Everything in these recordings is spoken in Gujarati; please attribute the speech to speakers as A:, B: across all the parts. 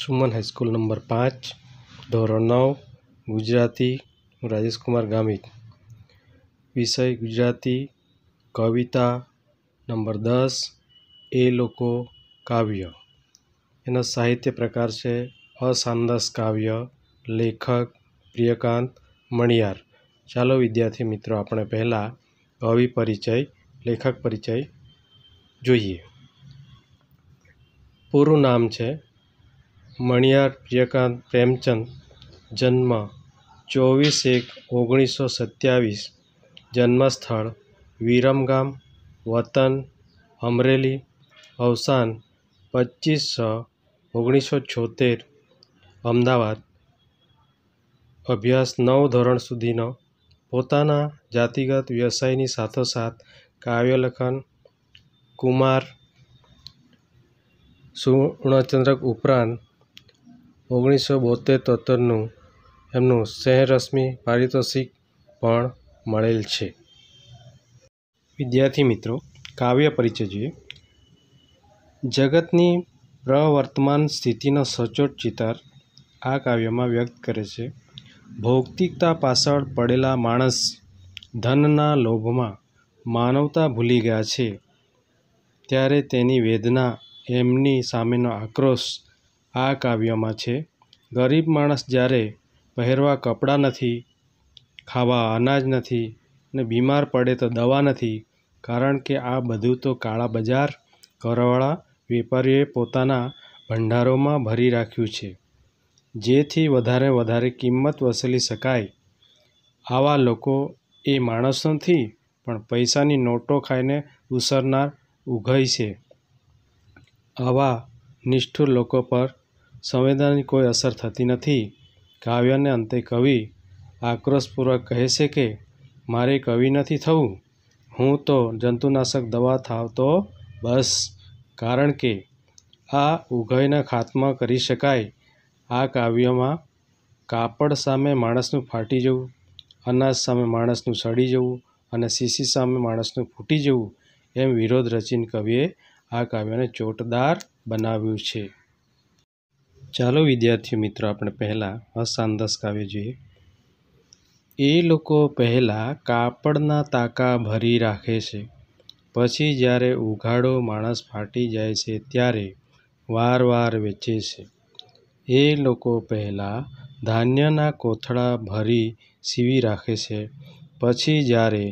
A: સુમન હાઈસ્કૂલ નંબર પાંચ ધોરણ નવ ગુજરાતી રાજેશકુમાર ગામિત વિષય ગુજરાતી કવિતા નંબર દસ એ લોકો કાવ્ય એનો સાહિત્ય પ્રકાર છે અસાંદસ કાવ્ય લેખક પ્રિયકાંત મણિયાર ચાલો વિદ્યાર્થી મિત્રો આપણે પહેલાં કવિ પરિચય લેખક પરિચય જોઈએ પૂરું નામ છે મણિયાર પ્રિયકાંત પ્રેમચંદ જન્મ ચોવીસ એક ઓગણીસો સત્યાવીસ જન્મસ્થળ વિરમગામ વતન અમરેલી અવસાન પચીસ છ ઓગણીસો છોતેર અમદાવાદ અભ્યાસ નવ ધોરણ સુધીનો પોતાના જાતિગત વ્યવસાયની સાથોસાથ કાવ્યલેખન કુમાર સુવર્ણચંદ્રક ઉપરાંત ઓગણીસો બોંતેર તોત્તેરનું એમનું સ્નેહરશ્મિ પારિતોષિક પણ મળેલ છે વિદ્યાર્થી મિત્રો કાવ્ય પરિચય જોઈએ જગતની પ્રવર્તમાન સ્થિતિનો સચોટ ચિતાર આ કાવ્યમાં વ્યક્ત કરે છે ભૌતિકતા પાછળ પડેલા માણસ ધનના લોભમાં માનવતા ભૂલી ગયા છે ત્યારે તેની વેદના એમની સામેનો આક્રોશ આ કાવ્યમાં છે ગરીબ માણસ જ્યારે પહેરવા કપડાં નથી ખાવા અનાજ નથી ને બીમાર પડે તો દવા નથી કારણ કે આ બધું તો કાળા બજાર કરવાળા વેપારીઓએ પોતાના ભંડારોમાં ભરી રાખ્યું છે જેથી વધારે વધારે કિંમત વસૂલી શકાય આવા લોકો એ માણસ નથી પણ પૈસાની નોટો ખાઈને ઉસરનાર ઉઘઈ છે આવા નિષ્ઠુર લોકો પર સંવેદનાની કોઈ અસર થતી નથી કાવ્યને અંતે કવિ આક્રોશપૂર્વક કહે છે કે મારે કવિ નથી થવું હું તો જંતુનાશક દવા થાવ તો બસ કારણ કે આ ઉઘયના ખાતમાં કરી શકાય આ કાવ્યમાં કાપડ સામે માણસનું ફાટી જવું અનાજ સામે માણસનું સડી જવું અને શીશી સામે માણસનું ફૂટી જવું એમ વિરોધ રચીને કવિએ આ કાવ્યને ચોટદાર બનાવ્યું છે ચાલો વિદ્યાર્થી મિત્રો આપણે પહેલાં હસાંદસ કાવ્ય જોઈએ એ લોકો પહેલાં કાપડના તાકા ભરી રાખે છે પછી જ્યારે ઉઘાડો માણસ ફાટી જાય છે ત્યારે વાર વાર વેચે છે એ લોકો પહેલાં ધાન્યના કોથળા ભરી સીવી રાખે છે પછી જ્યારે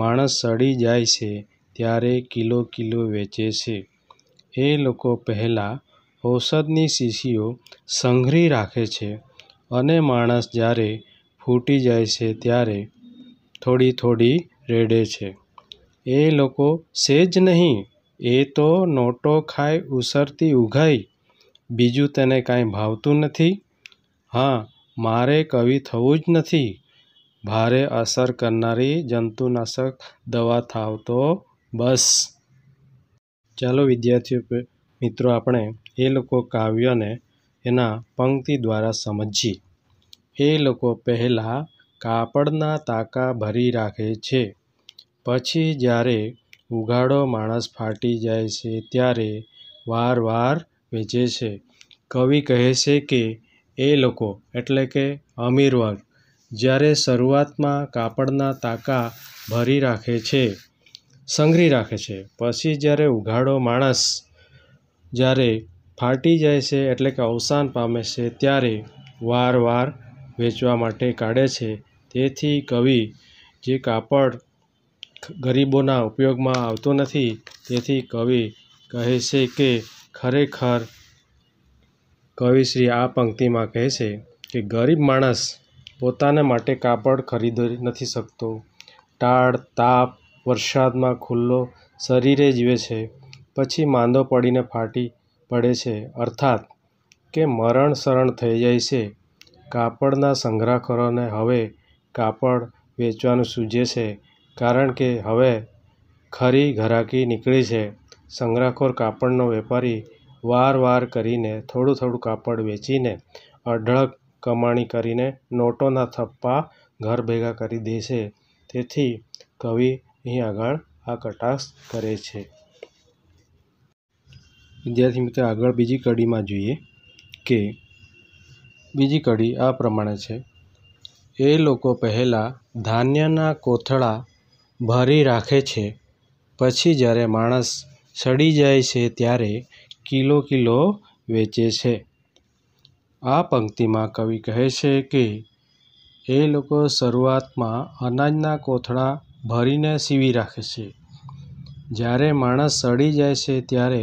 A: માણસ સડી જાય છે ત્યારે કિલો કિલો વેચે છે એ લોકો પહેલાં ઔષધની શીશીઓ સંઘરી રાખે છે અને માણસ જ્યારે ફૂટી જાય છે ત્યારે થોડી થોડી રેડે છે એ લોકો સેજ નહીં એ તો નોટો ખાય ઉસરતી ઉઘાઈ બીજું તેને કાંઈ ભાવતું નથી હા મારે કવિ થવું જ નથી ભારે અસર કરનારી જંતુનાશક દવા થાવ તો બસ ચાલો વિદ્યાર્થીઓ મિત્રો આપણે એ લોકો કાવ્યને એના પંક્તિ દ્વારા સમજીએ એ લોકો પહેલાં કાપડના તાકા ભરી રાખે છે પછી જ્યારે ઉઘાડો માણસ ફાટી જાય છે ત્યારે વાર વાર વેચે છે કવિ કહે છે કે એ લોકો એટલે કે અમીર વર્ગ જ્યારે શરૂઆતમાં કાપડના તાકા ભરી રાખે છે સંઘરી રાખે છે પછી જ્યારે ઉઘાડો માણસ જ્યારે ફાટી જાય છે એટલે કે અવસાન પામે છે ત્યારે વાર વાર વેચવા માટે કાઢે છે તેથી કવિ જે કાપડ ગરીબોના ઉપયોગમાં આવતો નથી તેથી કવિ કહે છે કે ખરેખર કવિશ્રી આ પંક્તિમાં કહે છે કે ગરીબ માણસ પોતાને માટે કાપડ ખરીદી નથી શકતો ટાળ તાપ વરસાદમાં ખુલ્લો શરીરે જીવે છે પછી માંદો પડીને ફાટી પડે છે અર્થાત કે મરણ શરણ થઈ જાય છે કાપડના સંગ્રહખોરોને હવે કાપડ વેચવાનું સૂજે છે કારણ કે હવે ખરી ઘરાકી નીકળી છે સંગ્રહખોર કાપડનો વેપારી વાર વાર કરીને થોડું થોડું કાપડ વેચીને અઢળક કમાણી કરીને નોટોના થપ્પા ઘર ભેગા કરી દે છે તેથી કવિ અહીં આગળ આ કટાક્ષ કરે છે વિદ્યાર્થી મિત્ર આગળ બીજી કડીમાં જોઈએ કે બીજી કડી આ પ્રમાણે છે એ લોકો પહેલાં ધાન્યના કોથળા ભરી રાખે છે પછી જ્યારે માણસ સડી જાય છે ત્યારે કિલો કિલો વેચે છે આ પંક્તિમાં કવિ કહે છે કે એ લોકો શરૂઆતમાં અનાજના કોથળા ભરીને સીવી રાખે છે જ્યારે માણસ સડી જાય છે ત્યારે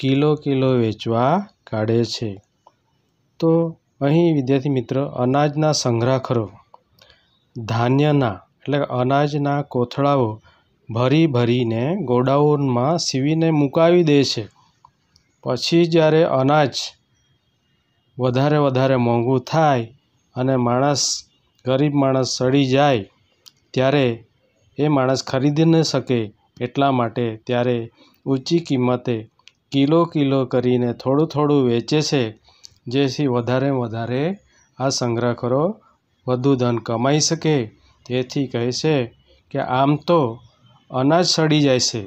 A: કિલો કિલો વેચવા કાઢે છે તો અહીં વિદ્યાર્થી મિત્ર અનાજના સંગ્રહ ખરો ધાન્યના એટલે અનાજના કોથળાઓ ભરી ભરીને ગોડાઉનમાં સીવીને મુકાવી દે છે પછી જ્યારે અનાજ વધારે વધારે મોંઘું થાય અને માણસ ગરીબ માણસ સડી જાય ત્યારે એ માણસ ખરીદી ન શકે એટલા માટે ત્યારે ઊંચી કિંમતે કિલો કિલો કરીને થોડું થોડું વેચે છે જેથી વધારે વધારે આ સંગ્રહખોરો વધુ ધન કમાઈ શકે તેથી કહે છે કે આમ તો અનાજ સડી જાય છે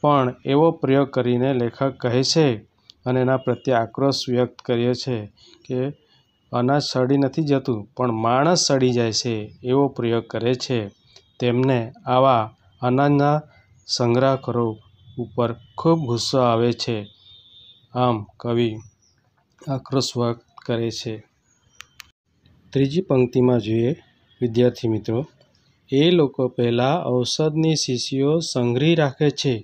A: પણ એવો પ્રયોગ કરીને લેખક કહે છે અને એના પ્રત્યે આક્રોશ વ્યક્ત કર્યો છે કે અનાજ સડી નથી જતું પણ માણસ સડી જાય છે એવો પ્રયોગ કરે છે તેમને આવા અનાજના સંગ્રહખોરો ઉપર ખૂબ ગુસ્સો આવે છે આમ કવિ આક્રોશ વ્યક્ત કરે છે ત્રીજી પંક્તિમાં જોઈએ વિદ્યાર્થી મિત્રો એ લોકો પહેલાં ઔષધની શીશીઓ સંગ્રહી રાખે છે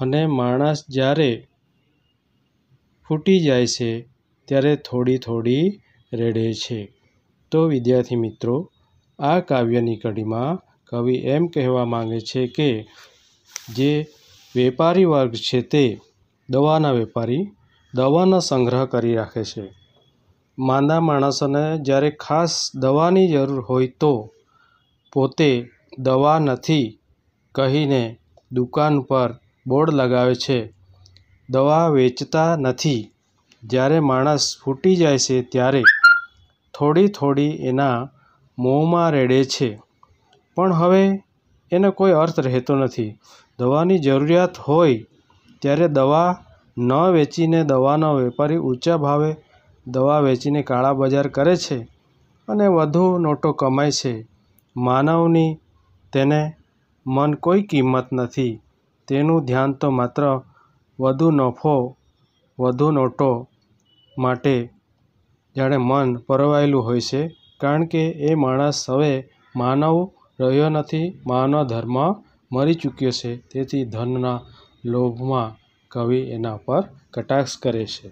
A: અને માણસ જ્યારે ફૂટી જાય છે ત્યારે થોડી થોડી રેડે છે તો વિદ્યાર્થી મિત્રો આ કાવ્યની કડીમાં કવિ એમ કહેવા માગે છે કે જે વેપારી વર્ગ છે તે દવાના વેપારી દવાનો સંગ્રહ કરી રાખે છે માંદા માણસોને જ્યારે ખાસ દવાની જરૂર હોય તો પોતે દવા નથી કહીને દુકાન પર બોર્ડ લગાવે છે દવા વેચતા નથી જ્યારે માણસ ફૂટી જાય છે ત્યારે થોડી થોડી એના મોંમાં રેડે છે પણ હવે એનો કોઈ અર્થ રહેતો નથી દવાની જરૂરિયાત હોય ત્યારે દવા ન વેચીને દવાનો વેપારી ઊંચા ભાવે દવા વેચીને કાળા બજાર કરે છે અને વધુ નોટો કમાય છે માનવની તેને મન કોઈ કિંમત નથી તેનું ધ્યાન તો માત્ર વધુ નફો વધુ નોટો માટે જાણે મન પરવાયેલું હોય છે કારણ કે એ માણસ હવે માનવ રહ્યો નથી માનવ ધર્મ મરી ચૂક્યો છે તેથી ધનના લોભમાં કવિ એના પર કટાક્ષ કરે છે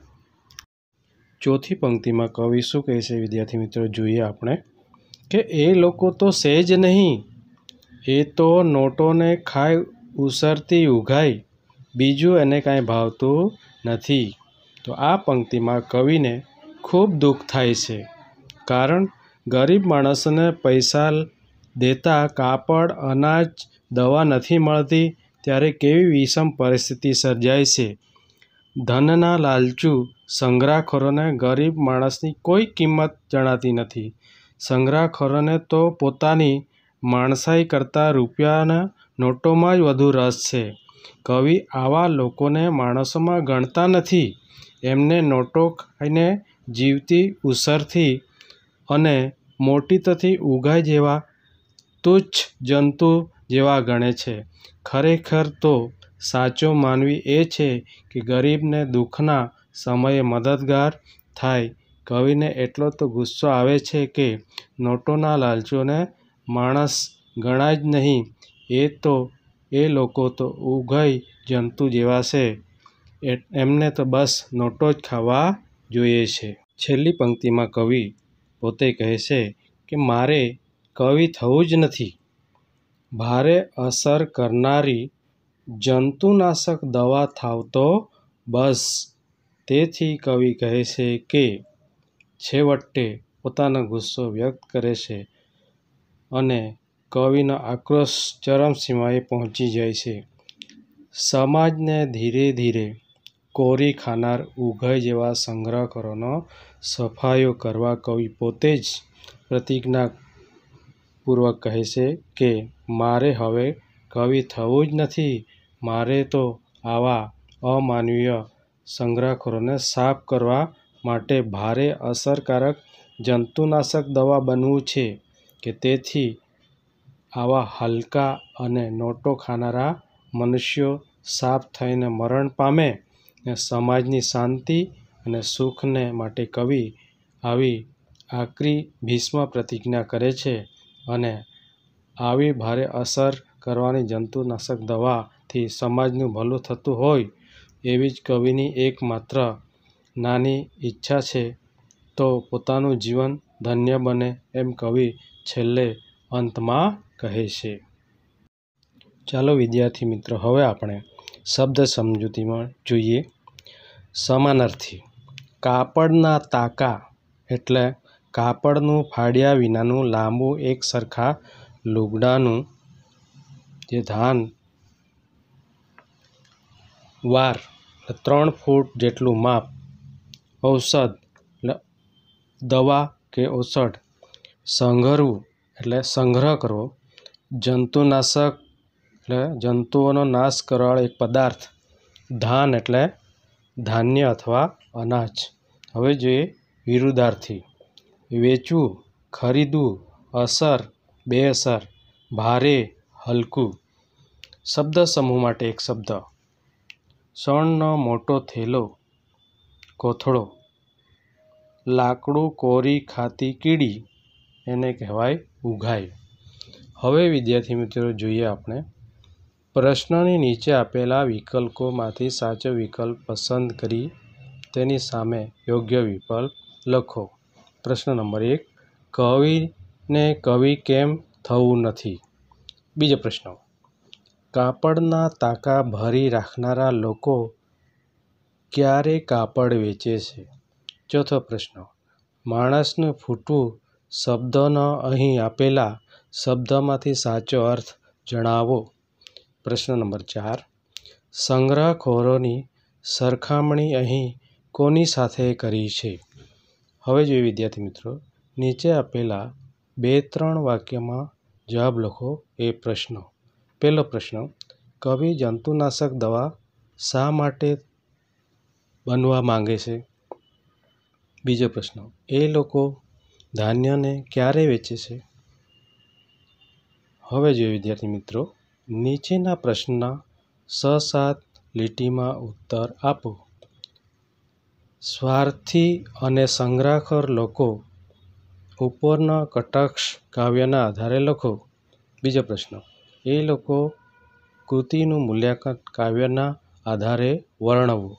A: ચોથી પંક્તિમાં કવિ શું કહે છે વિદ્યાર્થી મિત્રો જોઈએ આપણે કે એ લોકો તો સહેજ નહીં એ તો નોટોને ખાય ઉસરતી ઉઘાઈ બીજું એને કાંઈ ભાવતું નથી તો આ પંક્તિમાં કવિને ખૂબ દુઃખ થાય છે કારણ ગરીબ માણસને પૈસા દેતા કાપડ અનાજ દવા નથી મળતી ત્યારે કેવી વિષમ પરિસ્થિતિ સર્જાય છે ધનના લાલચુ સંગ્રહખોરોને ગરીબ માણસની કોઈ કિંમત જણાતી નથી સંગ્રહખોરોને તો પોતાની માણસાઈ કરતાં રૂપિયાના નોટોમાં જ વધુ રસ છે કવિ આવા લોકોને માણસોમાં ગણતા નથી એમને નોટો ખાઈને જીવતી ઉસરથી અને મોટી તથી ઉગાય જેવા તુચ્છ જંતુ જેવા ગણે છે ખરેખર તો સાચો માનવી એ છે કે ગરીબને દુઃખના સમયે મદદગાર થાય કવિને એટલો તો ગુસ્સો આવે છે કે નોટોના લાલચોને માણસ ગણાય જ નહીં એ તો એ લોકો તો ઉઘઈ જંતુ જેવા છે એમને તો બસ નોટો જ ખાવા જોઈએ છે છેલ્લી પંક્તિમાં કવિ પોતે કહે છે કે મારે કવિ થવું જ નથી ભારે અસર કરનારી જંતુનાશક દવા થાવતો બસ તેથી કવિ કહે છે કે છેવટે પોતાનો ગુસ્સો વ્યક્ત કરે છે અને કવિનો આક્રોશ ચરમસીમાએ પહોંચી જાય છે સમાજને ધીરે ધીરે કોરી ખાનાર ઉઘય જેવા સંગ્રહકરોનો સફાયો કરવા કવિ પોતે જ પ્રતિજ્ઞા પૂર્વક કહે છે કે મારે હવે કવિ થવું જ નથી મારે તો આવા અમાનવીય સંગ્રહખોરોને સાફ કરવા માટે ભારે અસરકારક જંતુનાશક દવા બનવું છે કે તેથી આવા હલકા અને નોટો ખાનારા મનુષ્યો સાફ થઈને મરણ પામે ને સમાજની શાંતિ અને સુખને માટે કવિ આવી આકરી ભીષ્મ પ્રતિજ્ઞા કરે છે અને આવી ભારે અસર કરવાની જંતુનાશક દવાથી સમાજનું ભલું થતું હોય એવી જ કવિની એકમાત્ર નાની ઈચ્છા છે તો પોતાનું જીવન ધન્ય બને એમ કવિ છેલ્લે અંતમાં કહે છે ચાલો વિદ્યાર્થી મિત્રો હવે આપણે શબ્દ સમજૂતીમાં જોઈએ સમાનાર્થી કાપડના તાકા એટલે કાપડનું ફાડ્યા વિનાનું લાંબુ એક સરખા લુગડાનું જે ધાન વાર ત્રણ ફૂટ જેટલું માપ ઔષધ દવા કે ઓસડ સંઘરવું એટલે સંગ્રહ કરવો જંતુનાશક એટલે જંતુઓનો નાશ કરવાળો એક પદાર્થ ધાન એટલે ધાન્ય અથવા અનાજ હવે જોઈએ વિરુદ્ધાર્થી વેચવું ખરીદવું અસર બેઅસર ભારે હલકું શબ્દસમૂહ માટે એક શબ્દ સણનો મોટો થેલો કોથળો લાકડું કોરી ખાતી કીડી એને કહેવાય ઉઘાય હવે વિદ્યાર્થી મિત્રો જોઈએ આપણે પ્રશ્નની નીચે આપેલા વિકલ્પોમાંથી સાચો વિકલ્પ પસંદ કરી તેની સામે યોગ્ય વિકલ્પ લખો પ્રશ્ન નંબર એક કવિને કવિ કેમ થવું નથી બીજો પ્રશ્ન કાપડના તાકા ભરી રાખનારા લોકો ક્યારે કાપડ વેચે છે ચોથો પ્રશ્ન માણસનું ફૂટવું શબ્દનો અહીં આપેલા શબ્દમાંથી સાચો અર્થ જણાવો પ્રશ્ન નંબર ચાર સંગ્રહખોરોની સરખામણી અહીં કોની સાથે કરી છે હવે જોઈએ વિદ્યાર્થી મિત્રો નીચે આપેલા બે ત્રણ વાક્યમાં જવાબ લખો એ પ્રશ્નો પહેલો પ્રશ્ન કવિ જંતુનાશક દવા શા માટે બનવા માંગે છે બીજો પ્રશ્ન એ લોકો ધાન્યને ક્યારે વેચે છે હવે જોઈએ વિદ્યાર્થી મિત્રો નીચેના પ્રશ્નના સ સાત લીટીમાં ઉત્તર આપો સ્વાર્થી અને સંગ્રહખોર લોકો ઉપરના કટાક્ષ કાવ્યના આધારે લખો બીજો પ્રશ્ન એ લોકો કૃતિનું મૂલ્યાંકન કાવ્યના આધારે વર્ણવો